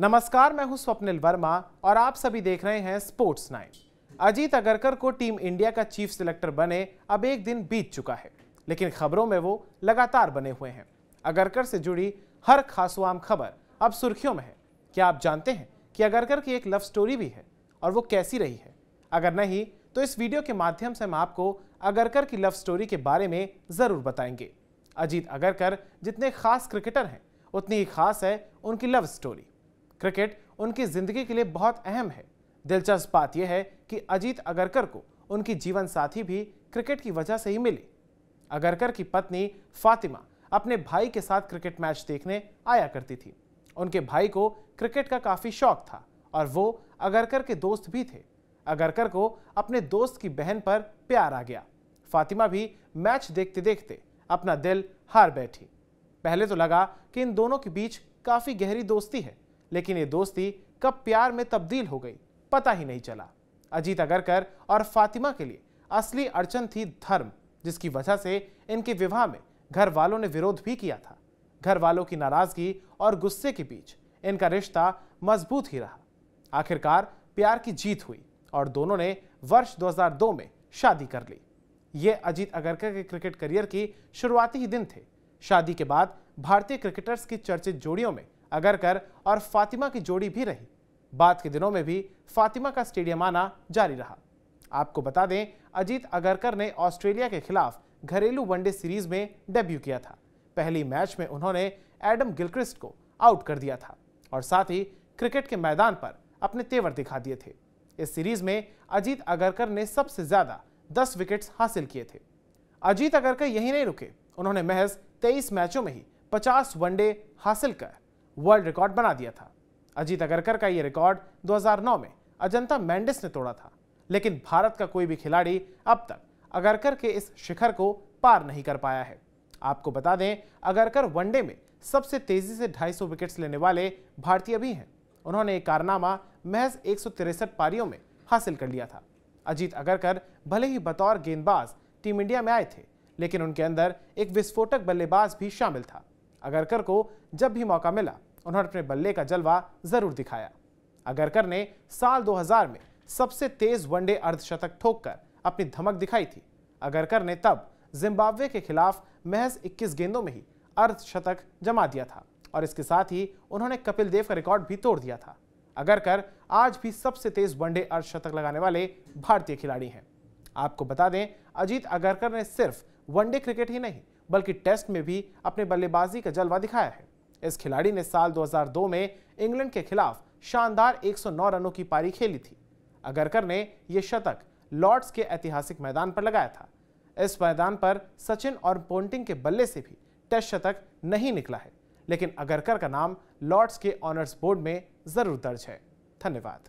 नमस्कार मैं हूं स्वप्निल वर्मा और आप सभी देख रहे हैं स्पोर्ट्स नाइन अजीत अगरकर को टीम इंडिया का चीफ सिलेक्टर बने अब एक दिन बीत चुका है लेकिन खबरों में वो लगातार बने हुए हैं अगरकर से जुड़ी हर खासुआम खबर अब सुर्खियों में है क्या आप जानते हैं कि अगरकर की एक लव स्टोरी भी है और वो कैसी रही है अगर नहीं तो इस वीडियो के माध्यम से हम आपको अगरकर की लव स्टोरी के बारे में ज़रूर बताएंगे अजीत अगरकर जितने खास क्रिकेटर हैं उतनी ही खास है उनकी लव स्टोरी क्रिकेट उनकी जिंदगी के लिए बहुत अहम है दिलचस्प बात यह है कि अजीत अगरकर को उनकी जीवन साथी भी क्रिकेट की वजह से ही मिली अगरकर की पत्नी फातिमा अपने भाई के साथ क्रिकेट मैच देखने आया करती थी उनके भाई को क्रिकेट का काफ़ी शौक था और वो अगरकर के दोस्त भी थे अगरकर को अपने दोस्त की बहन पर प्यार आ गया फातिमा भी मैच देखते देखते अपना दिल हार बैठी पहले तो लगा कि इन दोनों के बीच काफ़ी गहरी दोस्ती है लेकिन ये दोस्ती कब प्यार में तब्दील हो गई पता ही नहीं चला अजीत अगरकर और फातिमा के लिए असली अड़चन थी धर्म जिसकी वजह से इनके विवाह में घर वालों ने विरोध भी किया था घर वालों की नाराजगी और गुस्से के बीच इनका रिश्ता मजबूत ही रहा आखिरकार प्यार की जीत हुई और दोनों ने वर्ष 2002 में शादी कर ली ये अजीत अगरकर के क्रिकेट करियर की शुरुआती ही दिन थे शादी के बाद भारतीय क्रिकेटर्स की चर्चित जोड़ियों में अगरकर और फातिमा की जोड़ी भी रही बाद के दिनों में भी फातिमा का स्टेडियम आना जारी रहा आपको बता दें अजीत अगरकर ने ऑस्ट्रेलिया के खिलाफ घरेलू वनडे सीरीज में डेब्यू किया था पहली मैच में उन्होंने एडम गिलक्रिस्ट को आउट कर दिया था और साथ ही क्रिकेट के मैदान पर अपने तेवर दिखा दिए थे इस सीरीज में अजीत अगरकर ने सबसे ज्यादा दस विकेट्स हासिल किए थे अजीत अगरकर यही नहीं रुके उन्होंने महज तेईस मैचों में ही पचास वनडे हासिल कर वर्ल्ड रिकॉर्ड बना दिया था अजीत अगरकर का ये रिकॉर्ड 2009 में अजंता मैंडिस ने तोड़ा था लेकिन भारत का कोई भी खिलाड़ी अब तक अगरकर के इस शिखर को पार नहीं कर पाया है आपको बता दें अगरकर वनडे में सबसे तेजी से 250 विकेट्स लेने वाले भारतीय भी हैं उन्होंने ये कारनामा महज एक पारियों में हासिल कर लिया था अजीत अगरकर भले ही बतौर गेंदबाज टीम इंडिया में आए थे लेकिन उनके अंदर एक विस्फोटक बल्लेबाज भी शामिल था अगरकर को जब भी मौका मिला उन्होंने अपने बल्ले का जलवा जरूर दिखाया अगरकर ने साल 2000 में सबसे तेज वनडे अर्धशतक ठोककर अपनी धमक दिखाई थी अगरकर ने तब जिम्बाब्वे के खिलाफ महज 21 गेंदों में ही अर्धशतक जमा दिया था और इसके साथ ही उन्होंने कपिल देव का रिकॉर्ड भी तोड़ दिया था अगरकर आज भी सबसे तेज वनडे अर्धशतक लगाने वाले भारतीय खिलाड़ी हैं आपको बता दें अजीत अगरकर ने सिर्फ वनडे क्रिकेट ही नहीं बल्कि टेस्ट में भी अपने बल्लेबाजी का जलवा दिखाया है इस खिलाड़ी ने साल 2002 में इंग्लैंड के खिलाफ शानदार 109 रनों की पारी खेली थी अगरकर ने यह शतक लॉर्ड्स के ऐतिहासिक मैदान पर लगाया था इस मैदान पर सचिन और पोन्टिंग के बल्ले से भी टेस्ट शतक नहीं निकला है लेकिन अगरकर का नाम लॉर्ड्स के ऑनर्स बोर्ड में जरूर दर्ज है धन्यवाद